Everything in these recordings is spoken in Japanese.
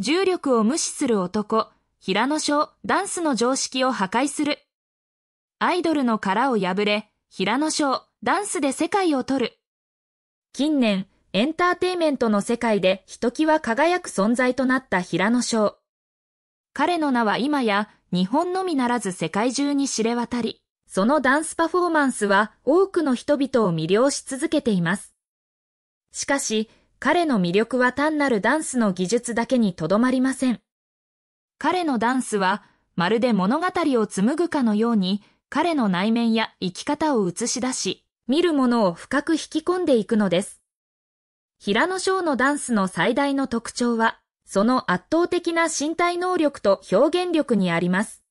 重力を無視する男、平野翔、ダンスの常識を破壊する。アイドルの殻を破れ、平野翔、ダンスで世界を取る。近年、エンターテイメントの世界でひときわ輝く存在となった平野翔。彼の名は今や日本のみならず世界中に知れ渡り、そのダンスパフォーマンスは多くの人々を魅了し続けています。しかし、彼の魅力は単なるダンスの技術だけにとどまりません。彼のダンスは、まるで物語を紡ぐかのように、彼の内面や生き方を映し出し、見るものを深く引き込んでいくのです。平野翔のダンスの最大の特徴は、その圧倒的な身体能力と表現力にあります。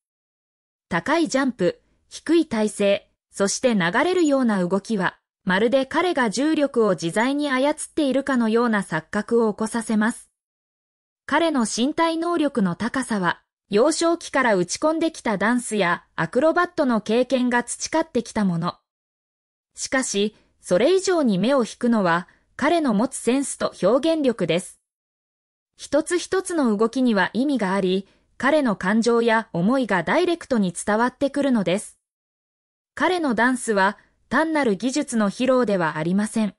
高いジャンプ、低い体勢、そして流れるような動きは、まるで彼が重力を自在に操っているかのような錯覚を起こさせます。彼の身体能力の高さは、幼少期から打ち込んできたダンスやアクロバットの経験が培ってきたもの。しかし、それ以上に目を引くのは、彼の持つセンスと表現力です。一つ一つの動きには意味があり、彼の感情や思いがダイレクトに伝わってくるのです。彼のダンスは単なる技術の披露ではありません。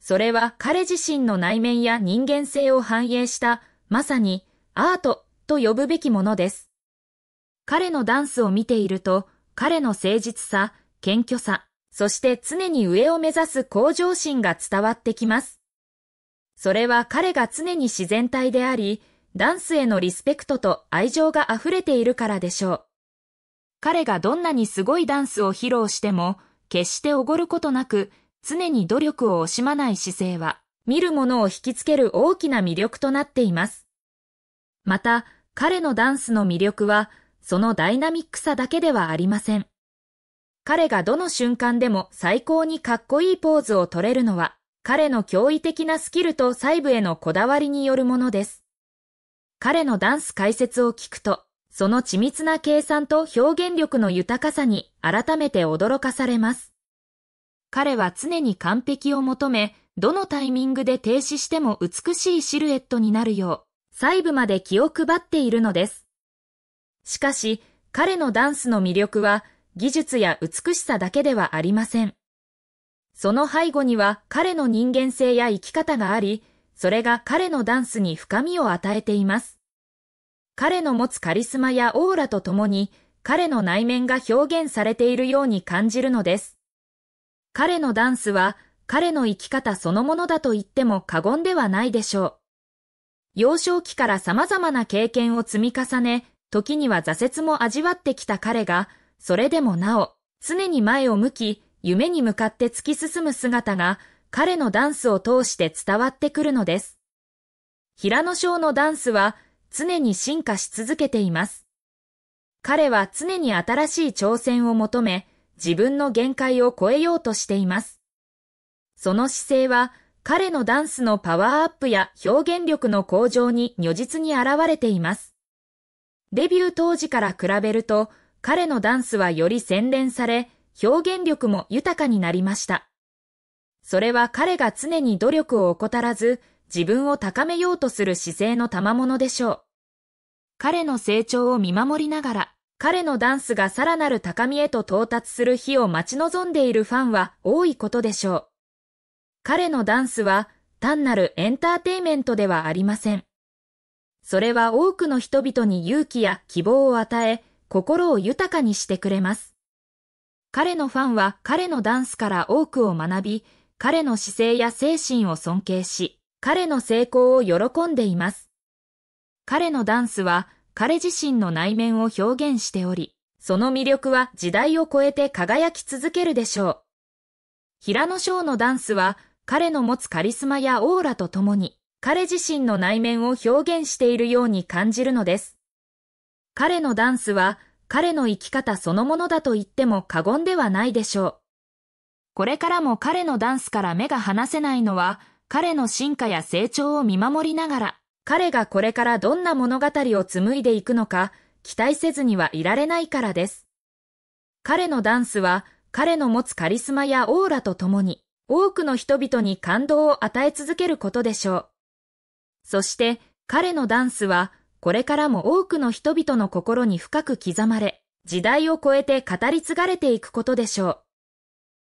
それは彼自身の内面や人間性を反映した、まさにアートと呼ぶべきものです。彼のダンスを見ていると、彼の誠実さ、謙虚さ、そして常に上を目指す向上心が伝わってきます。それは彼が常に自然体であり、ダンスへのリスペクトと愛情が溢れているからでしょう。彼がどんなにすごいダンスを披露しても、決しておごることなく、常に努力を惜しまない姿勢は、見るものを引きつける大きな魅力となっています。また、彼のダンスの魅力は、そのダイナミックさだけではありません。彼がどの瞬間でも最高にかっこいいポーズを取れるのは、彼の驚異的なスキルと細部へのこだわりによるものです。彼のダンス解説を聞くと、その緻密な計算と表現力の豊かさに改めて驚かされます。彼は常に完璧を求め、どのタイミングで停止しても美しいシルエットになるよう、細部まで気を配っているのです。しかし、彼のダンスの魅力は、技術や美しさだけではありません。その背後には彼の人間性や生き方があり、それが彼のダンスに深みを与えています。彼の持つカリスマやオーラと共に、彼の内面が表現されているように感じるのです。彼のダンスは、彼の生き方そのものだと言っても過言ではないでしょう。幼少期から様々な経験を積み重ね、時には挫折も味わってきた彼が、それでもなお、常に前を向き、夢に向かって突き進む姿が、彼のダンスを通して伝わってくるのです。平野翔のダンスは、常に進化し続けています。彼は常に新しい挑戦を求め、自分の限界を超えようとしています。その姿勢は、彼のダンスのパワーアップや表現力の向上に如実に現れています。デビュー当時から比べると、彼のダンスはより洗練され、表現力も豊かになりました。それは彼が常に努力を怠らず、自分を高めようとする姿勢の賜物でしょう。彼の成長を見守りながら、彼のダンスがさらなる高みへと到達する日を待ち望んでいるファンは多いことでしょう。彼のダンスは単なるエンターテイメントではありません。それは多くの人々に勇気や希望を与え、心を豊かにしてくれます。彼のファンは彼のダンスから多くを学び、彼の姿勢や精神を尊敬し、彼の成功を喜んでいます。彼のダンスは彼自身の内面を表現しており、その魅力は時代を超えて輝き続けるでしょう。平野翔のダンスは彼の持つカリスマやオーラとともに彼自身の内面を表現しているように感じるのです。彼のダンスは彼の生き方そのものだと言っても過言ではないでしょう。これからも彼のダンスから目が離せないのは彼の進化や成長を見守りながら、彼がこれからどんな物語を紡いでいくのか、期待せずにはいられないからです。彼のダンスは、彼の持つカリスマやオーラと共に、多くの人々に感動を与え続けることでしょう。そして、彼のダンスは、これからも多くの人々の心に深く刻まれ、時代を超えて語り継がれていくことでしょう。